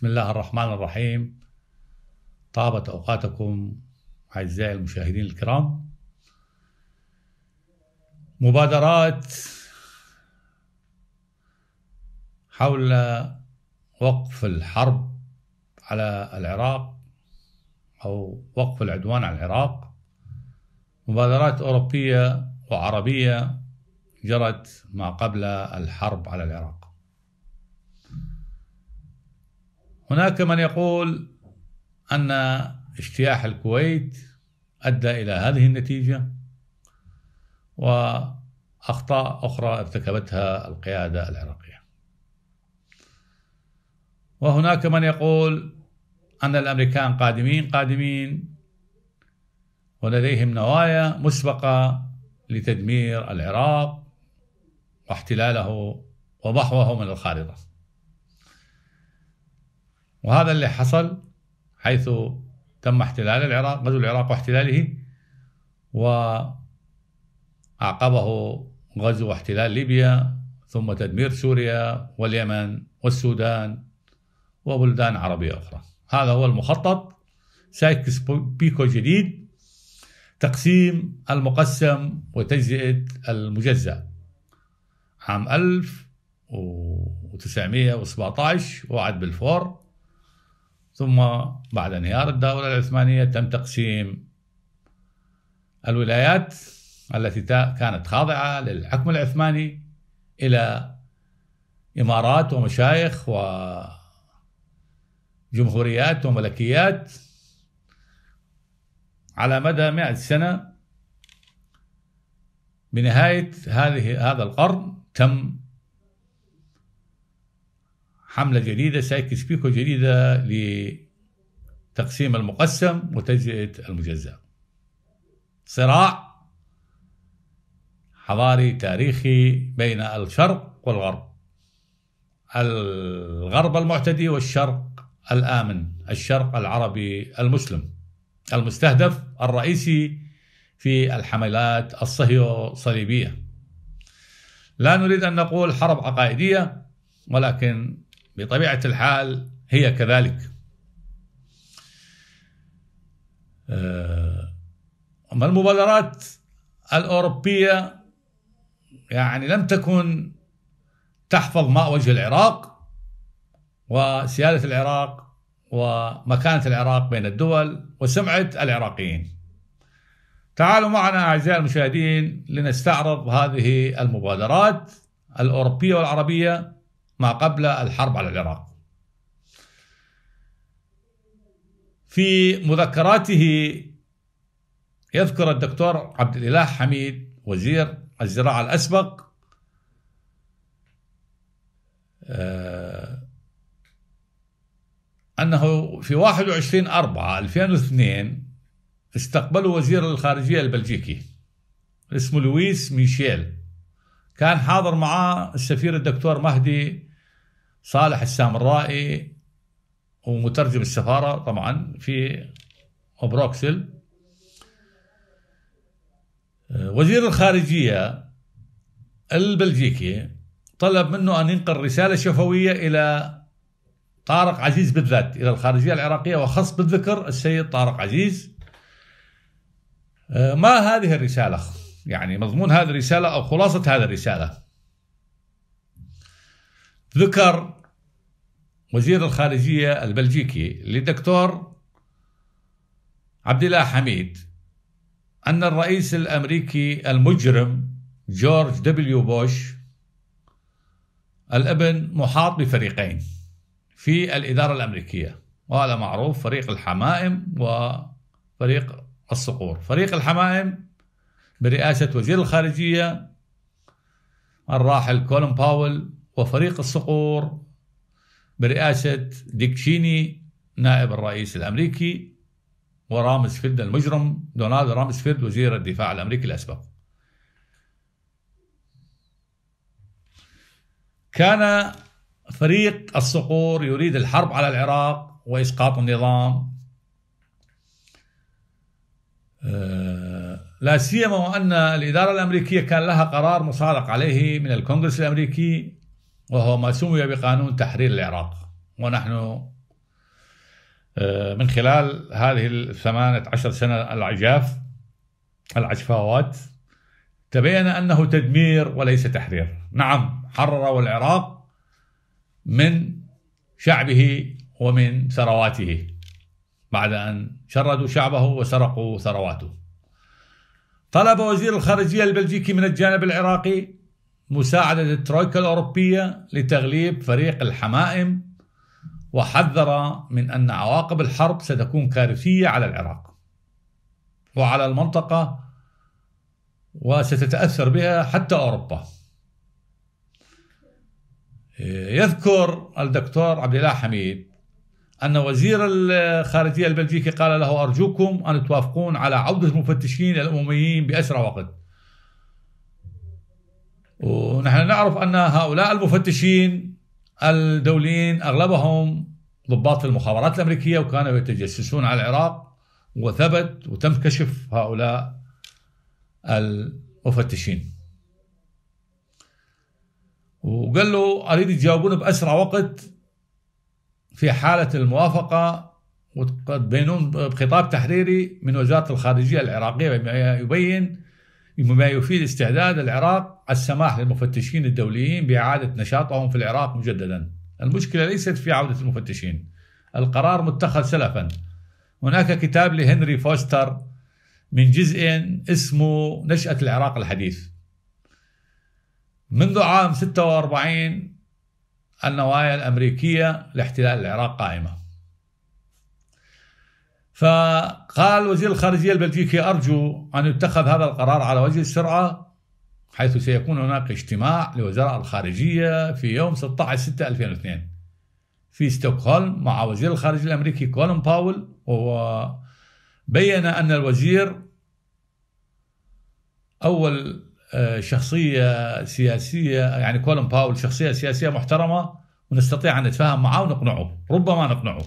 بسم الله الرحمن الرحيم طابت أوقاتكم أعزائي المشاهدين الكرام مبادرات حول وقف الحرب على العراق أو وقف العدوان على العراق مبادرات أوروبية وعربية جرت ما قبل الحرب على العراق هناك من يقول أن اجتياح الكويت أدى إلى هذه النتيجة وأخطاء أخرى ارتكبتها القيادة العراقية وهناك من يقول أن الأمريكان قادمين قادمين ولديهم نوايا مسبقة لتدمير العراق واحتلاله ومحوه من الخارطة وهذا اللي حصل حيث تم احتلال العراق غزو العراق واحتلاله وأعقبه غزو واحتلال ليبيا ثم تدمير سوريا واليمن والسودان وبلدان عربية أخرى هذا هو المخطط سايكس بيكو جديد تقسيم المقسم وتجزئة المجزأ عام 1917 وعد بالفور ثم بعد انهيار الدولة العثمانية تم تقسيم الولايات التي كانت خاضعة للحكم العثماني إلى إمارات ومشايخ وجمهوريات وملكيات على مدى مئة سنة بنهاية هذه هذا القرن تم حملة جديدة سايكس بيكو جديدة لتقسيم المقسم وتجزئة المجزأ صراع حضاري تاريخي بين الشرق والغرب الغرب المعتدي والشرق الآمن الشرق العربي المسلم المستهدف الرئيسي في الحملات الصهيو صليبية لا نريد أن نقول حرب عقائدية ولكن بطبيعه الحال هي كذلك آه، اما المبادرات الاوروبيه يعني لم تكن تحفظ ماء وجه العراق وسياده العراق ومكانه العراق بين الدول وسمعه العراقيين تعالوا معنا أعزائي المشاهدين لنستعرض هذه المبادرات الأوروبية والعربية ما قبل الحرب على العراق في مذكراته يذكر الدكتور عبد الإله حميد وزير الزراعة الأسبق آه، أنه في 21 أربعة 2002 استقبله وزير الخارجية البلجيكي اسمه لويس ميشيل كان حاضر معاه السفير الدكتور مهدي صالح السامرائي ومترجم السفارة طبعا في بروكسل آه، وزير الخارجية البلجيكي طلب منه أن ينقل رسالة شفوية إلى طارق عزيز بالذات إلى الخارجية العراقية وخص بالذكر السيد طارق عزيز آه، ما هذه الرسالة يعني مضمون هذه الرسالة أو خلاصة هذه الرسالة ذكر وزير الخارجية البلجيكي للدكتور عبد الله حميد أن الرئيس الأمريكي المجرم جورج دبليو بوش الابن محاط بفريقين في الإدارة الأمريكية وهذا معروف فريق الحمائم وفريق الصقور فريق الحمائم برئاسة وزير الخارجية الراحل كولن باول وفريق الصقور برئاسة ديك شيني نائب الرئيس الأمريكي ورامز فيلد المجرم دونالد رامز فيلد وزير الدفاع الأمريكي الأسبق كان فريق الصقور يريد الحرب على العراق وإسقاط النظام آه، لا سيما وأن الإدارة الأمريكية كان لها قرار مصادق عليه من الكونغرس الأمريكي وهو ما سمي بقانون تحرير العراق ونحن آه، من خلال هذه الثمانة عشر سنة العجاف العجفاوات تبين أنه تدمير وليس تحرير نعم حرروا العراق من شعبه ومن ثرواته بعد أن شردوا شعبه وسرقوا ثرواته طلب وزير الخارجية البلجيكي من الجانب العراقي مساعدة الترويكا الأوروبية لتغليب فريق الحمائم وحذر من أن عواقب الحرب ستكون كارثية على العراق وعلى المنطقة وستتأثر بها حتى أوروبا يذكر الدكتور عبد الله حميد أن وزير الخارجية البلجيكي قال له أرجوكم أن توافقون على عودة المفتشين الأمميين بأسرع وقت ونحن نعرف أن هؤلاء المفتشين الدوليين أغلبهم ضباط المخابرات الأمريكية وكانوا يتجسسون على العراق وثبت وتم كشف هؤلاء المفتشين وقال له أريد تجاوبون بأسرع وقت في حالة الموافقة وتبينون بخطاب تحريري من وزارة الخارجية العراقية يبين بما يفيد استعداد العراق السماح للمفتشين الدوليين بإعادة نشاطهم في العراق مجددا المشكلة ليست في عودة المفتشين القرار متخذ سلفا هناك كتاب لهنري فوستر من جزء اسمه نشأة العراق الحديث منذ عام 46 النوايا الأمريكية لاحتلال العراق قائمة فقال وزير الخارجية البلجيكي أرجو أن يتخذ هذا القرار على وجه السرعة حيث سيكون هناك اجتماع لوزراء الخارجية في يوم 16/6/2002 في ستوكهولم مع وزير الخارجية الأمريكي كولن باول وهو بين أن الوزير أول آه، شخصية سياسية يعني كولن باول شخصية سياسية محترمة ونستطيع أن نتفاهم معه ونقنعه ربما نقنعه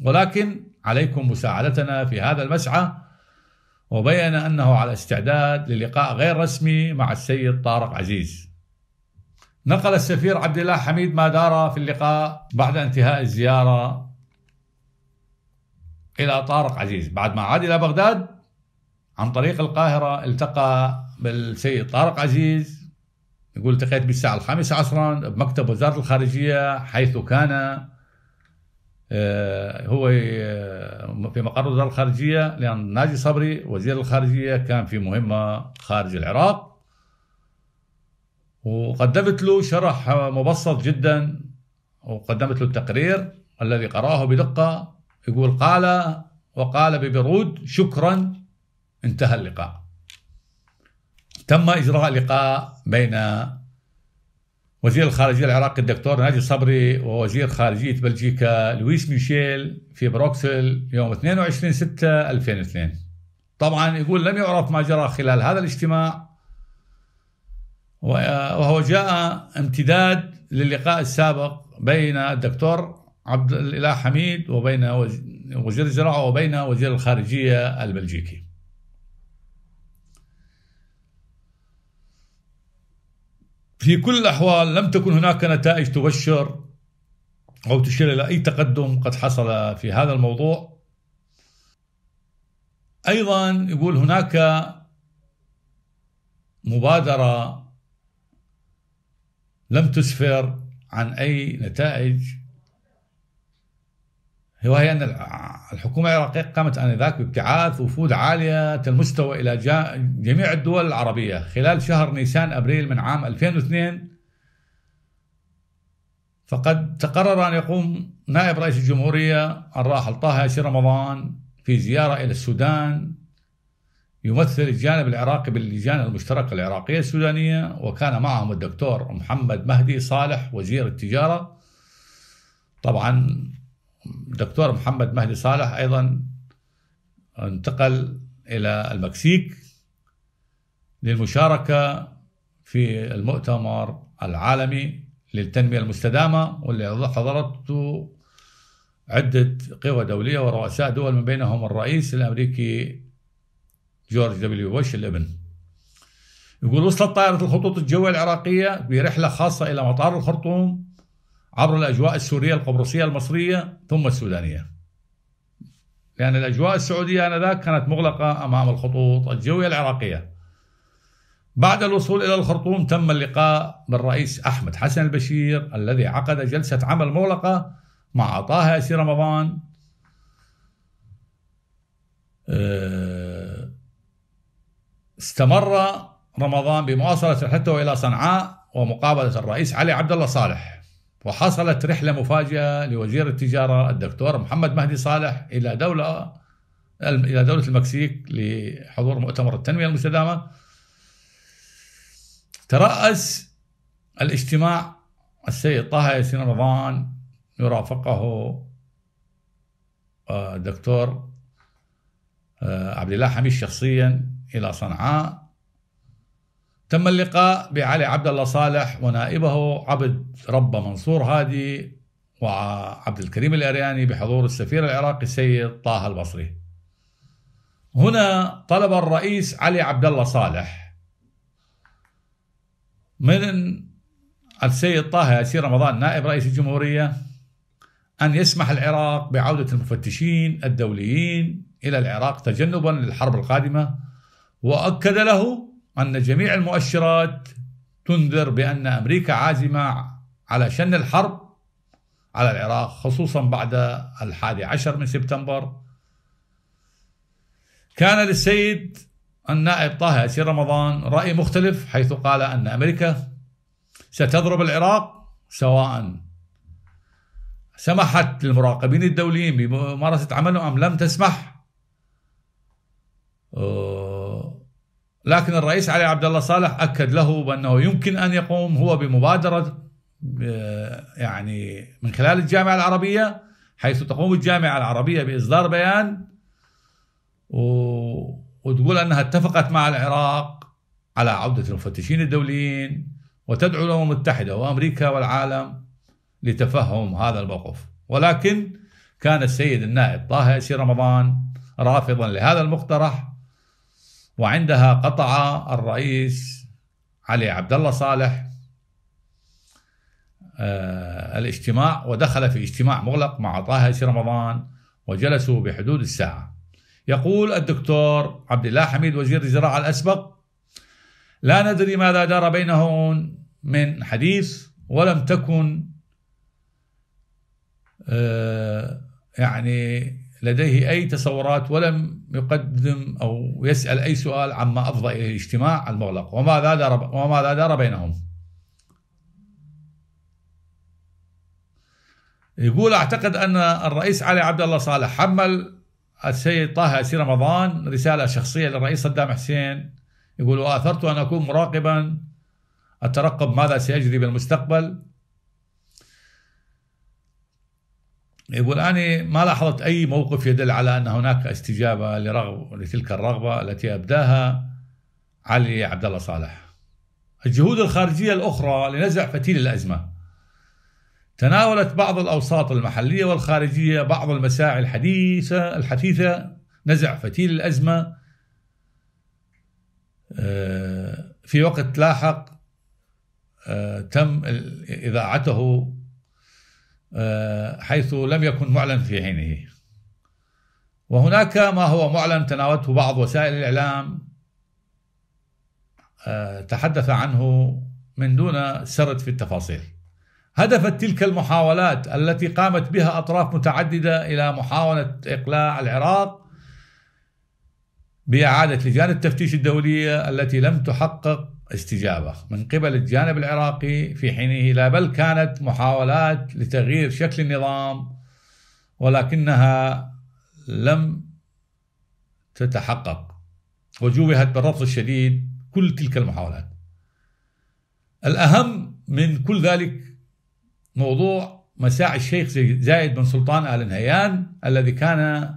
ولكن عليكم مساعدتنا في هذا المسعى وبين أنه على استعداد للقاء غير رسمي مع السيد طارق عزيز نقل السفير عبد الله حميد ما دار في اللقاء بعد انتهاء الزيارة إلى طارق عزيز بعد ما عاد إلى بغداد عن طريق القاهرة التقى بالسيد طارق عزيز يقول التقيت بالساعة الخامسة عصرا بمكتب وزارة الخارجية حيث كان آه، هو آه، في مقر وزاره الخارجيه لان ناجي صبري وزير الخارجيه كان في مهمه خارج العراق وقدمت له شرح مبسط جدا وقدمت له التقرير الذي قراه بدقه يقول قال وقال ببرود شكرا انتهى اللقاء تم اجراء لقاء بين وزير الخارجية العراقي الدكتور ناجي صبري ووزير خارجية بلجيكا لويس ميشيل في بروكسل يوم 22 6 2002 طبعا يقول لم يعرف ما جرى خلال هذا الاجتماع وهو جاء امتداد للقاء السابق بين الدكتور عبد الاله حميد وبين وزير الزراعه وبين وزير الخارجيه البلجيكي. في كل الأحوال لم تكن هناك نتائج تبشر أو تشير إلى أي تقدم قد حصل في هذا الموضوع أيضا يقول هناك مبادرة لم تسفر عن أي نتائج هي أن الحكومة العراقية قامت آنذاك بابتعاث وفود عالية المستوى إلى جميع الدول العربية خلال شهر نيسان أبريل من عام 2002 فقد تقرر أن يقوم نائب رئيس الجمهورية الراحل طه ياسير رمضان في زيارة إلى السودان يمثل الجانب العراقي باللجان المشتركة العراقية السودانية وكان معهم الدكتور محمد مهدي صالح وزير التجارة طبعا الدكتور محمد مهدي صالح ايضا انتقل الى المكسيك للمشاركه في المؤتمر العالمي للتنميه المستدامه واللي حضرته عده قوى دوليه ورؤساء دول من بينهم الرئيس الامريكي جورج دبليو بوش الابن. يقول وصلت طائره الخطوط الجويه العراقيه برحله خاصه الى مطار الخرطوم عبر الأجواء السورية القبرصية المصرية ثم السودانية لأن الأجواء السعودية آنذاك كانت مغلقة أمام الخطوط الجوية العراقية بعد الوصول إلى الخرطوم تم اللقاء بالرئيس أحمد حسن البشير الذي عقد جلسة عمل مغلقة مع طه ياسير رمضان آه، استمر رمضان بمواصلة رحلته إلى صنعاء ومقابلة الرئيس علي عبد الله صالح وحصلت رحلة مفاجئة لوزير التجارة الدكتور محمد مهدي صالح إلى دولة إلى دولة المكسيك لحضور مؤتمر التنمية المستدامة ترأس الاجتماع السيد طه ياسين رمضان يرافقه الدكتور آه، آه، عبد الله حميد شخصيا إلى صنعاء تم اللقاء بعلي عبد الله صالح ونائبه عبد ربه منصور هادي وعبد الكريم الأرياني بحضور السفير العراقي السيد طه البصري هنا طلب الرئيس علي عبد الله صالح من السيد طه ياسير رمضان نائب رئيس الجمهورية أن يسمح العراق بعودة المفتشين الدوليين إلى العراق تجنبا للحرب القادمة وأكد له أن جميع المؤشرات تنذر بأن أمريكا عازمة على شن الحرب على العراق خصوصا بعد الحادي عشر من سبتمبر كان للسيد النائب طه ياسير رمضان رأي مختلف حيث قال أن أمريكا ستضرب العراق سواء سمحت للمراقبين الدوليين بممارسة عملهم أم لم تسمح أه، لكن الرئيس علي عبد الله صالح اكد له بانه يمكن ان يقوم هو بمبادره آه، يعني من خلال الجامعه العربيه حيث تقوم الجامعه العربيه باصدار بيان وتقول انها اتفقت مع العراق على عوده المفتشين الدوليين وتدعو الامم المتحده وامريكا والعالم لتفهم هذا الموقف ولكن كان السيد النائب طه ياسير رمضان رافضا لهذا المقترح وعندها قطع الرئيس علي عبد الله صالح آه، الاجتماع ودخل في اجتماع مغلق مع طه رمضان وجلسوا بحدود الساعة يقول الدكتور عبد الله حميد وزير الزراعة الأسبق لا ندري ماذا دار بينهن من حديث ولم تكن آه، يعني لديه أي تصورات ولم يقدم أو يسأل أي سؤال عما أفضى إليه الاجتماع المغلق وماذا دار, وماذا دار بينهم يقول أعتقد أن الرئيس علي عبد الله صالح حمل السيد طه أسير رمضان رسالة شخصية للرئيس صدام حسين يقول وآثرت أن أكون مراقبا أترقب ماذا سيجري بالمستقبل يقول أنا ما لاحظت أي موقف يدل على أن هناك استجابة لرغب لتلك الرغبة التي أبداها علي عبد الله صالح الجهود الخارجية الأخرى لنزع فتيل الأزمة تناولت بعض الأوساط المحلية والخارجية بعض المساعي الحديثة الحثيثة نزع فتيل الأزمة آه، في وقت لاحق آه، تم إذاعته آه، حيث لم يكن معلن في حينه وهناك ما هو معلن تناولته بعض وسائل الإعلام آه، تحدث عنه من دون سرد في التفاصيل هدفت تلك المحاولات التي قامت بها أطراف متعددة إلى محاولة إقلاع العراق بإعادة لجان التفتيش الدولية التي لم تحقق استجابة من قبل الجانب العراقي في حينه لا بل كانت محاولات لتغيير شكل النظام ولكنها لم تتحقق وجوهت بالرفض الشديد كل تلك المحاولات الأهم من كل ذلك موضوع مساعي الشيخ زايد بن سلطان آل نهيان الذي كان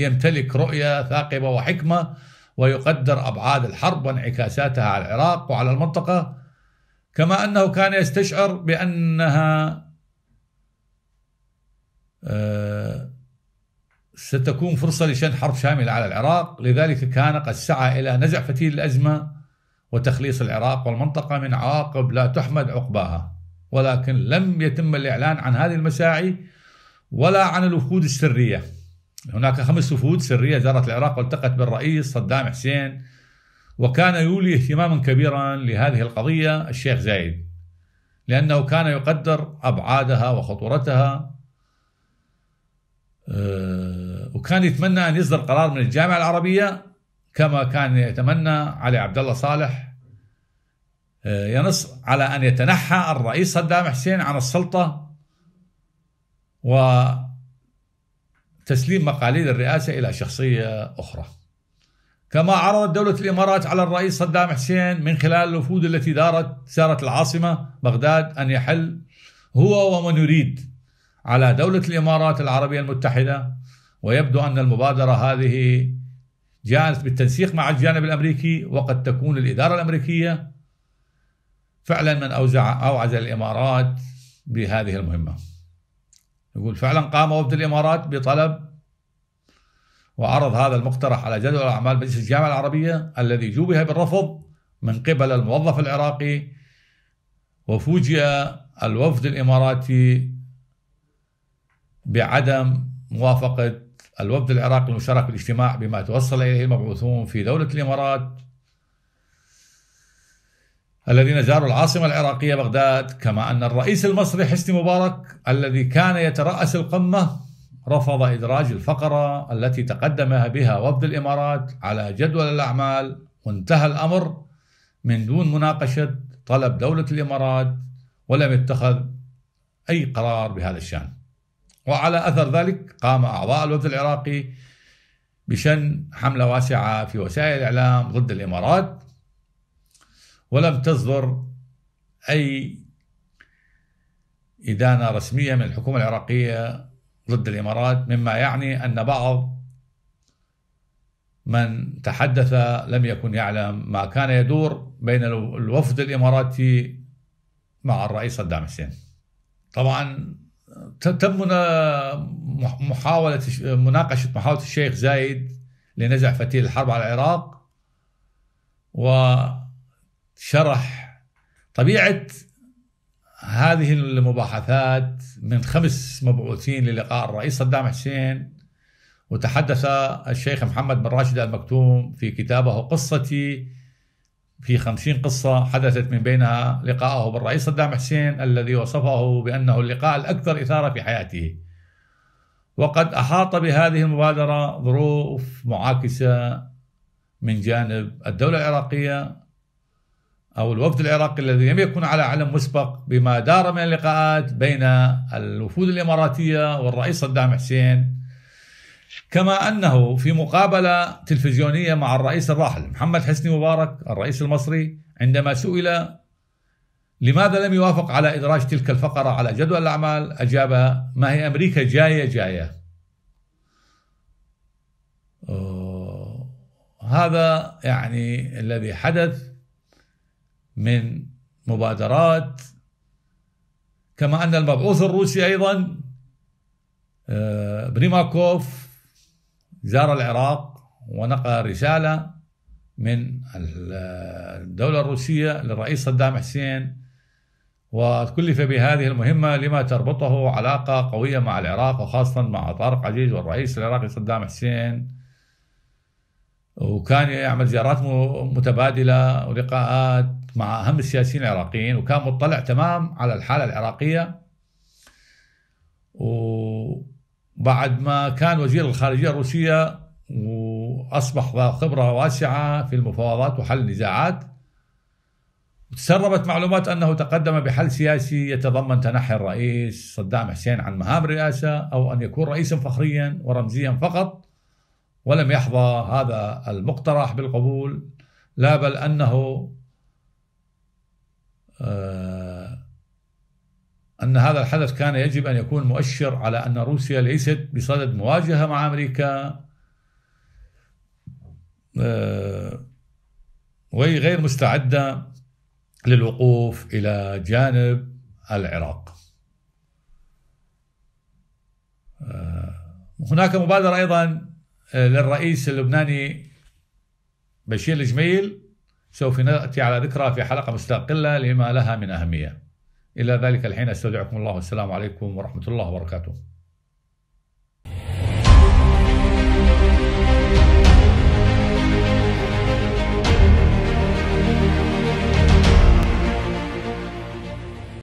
يمتلك رؤية ثاقبة وحكمة ويقدر أبعاد الحرب وانعكاساتها على العراق وعلى المنطقة كما أنه كان يستشعر بأنها آه، ستكون فرصة لشن حرب شاملة على العراق لذلك كان قد سعى إلى نزع فتيل الأزمة وتخليص العراق والمنطقة من عواقب لا تحمد عقباها ولكن لم يتم الإعلان عن هذه المساعي ولا عن الوفود السرية هناك خمس وفود سرية زارت العراق والتقت بالرئيس صدام حسين وكان يولي اهتماما كبيرا لهذه القضية الشيخ زايد لأنه كان يقدر أبعادها وخطورتها آه، وكان يتمنى أن يصدر قرار من الجامعة العربية كما كان يتمنى علي عبد الله صالح آه، ينص على أن يتنحى الرئيس صدام حسين عن السلطة و تسليم مقاليد الرئاسة إلى شخصية أخرى كما عرضت دولة الإمارات على الرئيس صدام حسين من خلال الوفود التي دارت سارة العاصمة بغداد أن يحل هو ومن يريد على دولة الإمارات العربية المتحدة ويبدو أن المبادرة هذه جاءت بالتنسيق مع الجانب الأمريكي وقد تكون الإدارة الأمريكية فعلا من أوزع أوعز الإمارات بهذه المهمة يقول فعلا قام وفد الامارات بطلب وعرض هذا المقترح على جدول اعمال مجلس الجامعه العربيه الذي جوبه بالرفض من قبل الموظف العراقي وفوجئ الوفد الاماراتي بعدم موافقه الوفد العراقي المشارك بالاجتماع بما توصل اليه المبعوثون في دوله الامارات الذين زاروا العاصمة العراقية بغداد كما أن الرئيس المصري حسني مبارك الذي كان يترأس القمة رفض إدراج الفقرة التي تقدم بها وفد الإمارات على جدول الأعمال وانتهى الأمر من دون مناقشة طلب دولة الإمارات ولم يتخذ أي قرار بهذا الشأن وعلى أثر ذلك قام أعضاء الوفد العراقي بشن حملة واسعة في وسائل الإعلام ضد الإمارات ولم تصدر أي إدانة رسمية من الحكومة العراقية ضد الإمارات مما يعني أن بعض من تحدث لم يكن يعلم ما كان يدور بين الوفد الإماراتي مع الرئيس صدام حسين طبعا تم محاولة مناقشة محاولة الشيخ زايد لنزع فتيل الحرب على العراق و شرح طبيعه هذه المباحثات من خمس مبعوثين للقاء الرئيس صدام حسين وتحدث الشيخ محمد بن راشد المكتوم في كتابه قصتي في خمسين قصة حدثت من بينها لقاءه بالرئيس صدام حسين الذي وصفه بأنه اللقاء الأكثر إثارة في حياته وقد أحاط بهذه المبادرة ظروف معاكسة من جانب الدولة العراقية أو الوفد العراقي الذي لم يكن على علم مسبق بما دار من اللقاءات بين الوفود الإماراتية والرئيس صدام حسين كما أنه في مقابلة تلفزيونية مع الرئيس الراحل محمد حسني مبارك الرئيس المصري عندما سئل لماذا لم يوافق على إدراج تلك الفقرة على جدول الأعمال أجاب ما هي أمريكا جاية جاية هذا يعني الذي حدث من مبادرات كما أن المبعوث الروسي أيضا آه، بريماكوف زار العراق ونقل رسالة من الدولة الروسية للرئيس صدام حسين وكلف بهذه المهمة لما تربطه علاقة قوية مع العراق وخاصة مع طارق عزيز والرئيس العراقي صدام حسين وكان يعمل زيارات متبادلة ولقاءات مع اهم السياسيين العراقيين وكان مطلع تمام على الحاله العراقيه وبعد ما كان وزير الخارجيه الروسيه واصبح ذا خبره واسعه في المفاوضات وحل النزاعات تسربت معلومات انه تقدم بحل سياسي يتضمن تنحي الرئيس صدام حسين عن مهام الرئاسه او ان يكون رئيسا فخريا ورمزيا فقط ولم يحظى هذا المقترح بالقبول لا بل انه آه، أن هذا الحدث كان يجب أن يكون مؤشر على أن روسيا ليست بصدد مواجهة مع أمريكا آه، وهي غير مستعدة للوقوف إلى جانب العراق آه، هناك مبادرة أيضا للرئيس اللبناني بشير الجميل سوف نأتي على ذكرها في حلقة مستقلة لما لها من أهمية إلى ذلك الحين أستودعكم الله والسلام عليكم ورحمة الله وبركاته